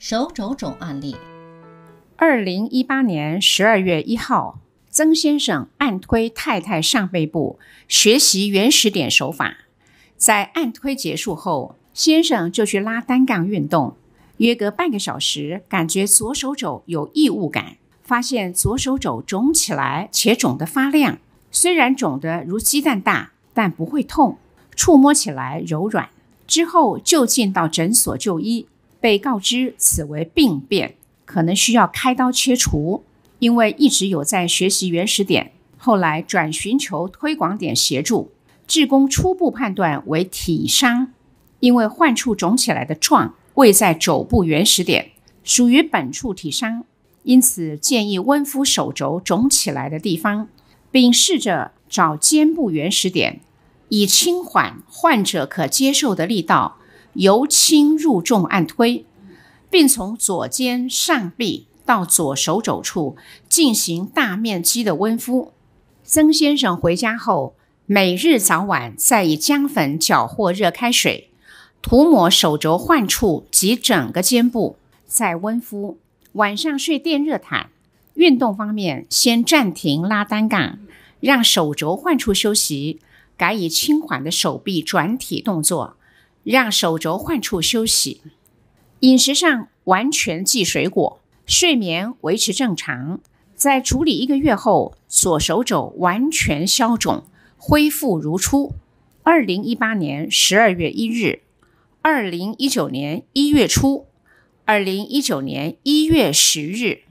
手肘肿案例：二零一八年十二月一号，曾先生按推太太上背部，学习原始点手法。在按推结束后，先生就去拉单杠运动。约隔半个小时，感觉左手肘有异物感，发现左手肘肿起来，且肿得发亮。虽然肿得如鸡蛋大，但不会痛，触摸起来柔软。之后就近到诊所就医。被告知此为病变，可能需要开刀切除，因为一直有在学习原始点，后来转寻求推广点协助。志工初步判断为体伤，因为患处肿起来的状未在肘部原始点，属于本处体伤，因此建议温敷手肘肿起来的地方，并试着找肩部原始点，以轻缓患者可接受的力道。由轻入重按推，并从左肩上臂到左手肘处进行大面积的温敷。曾先生回家后，每日早晚再以姜粉搅和热开水，涂抹手肘患处及整个肩部，再温敷。晚上睡电热毯。运动方面，先暂停拉单杠，让手肘患处休息，改以轻缓的手臂转体动作。让手肘患处休息，饮食上完全忌水果，睡眠维持正常。在处理一个月后，左手肘完全消肿，恢复如初。二零一八年十二月一日，二零一九年一月初，二零一九年一月十日。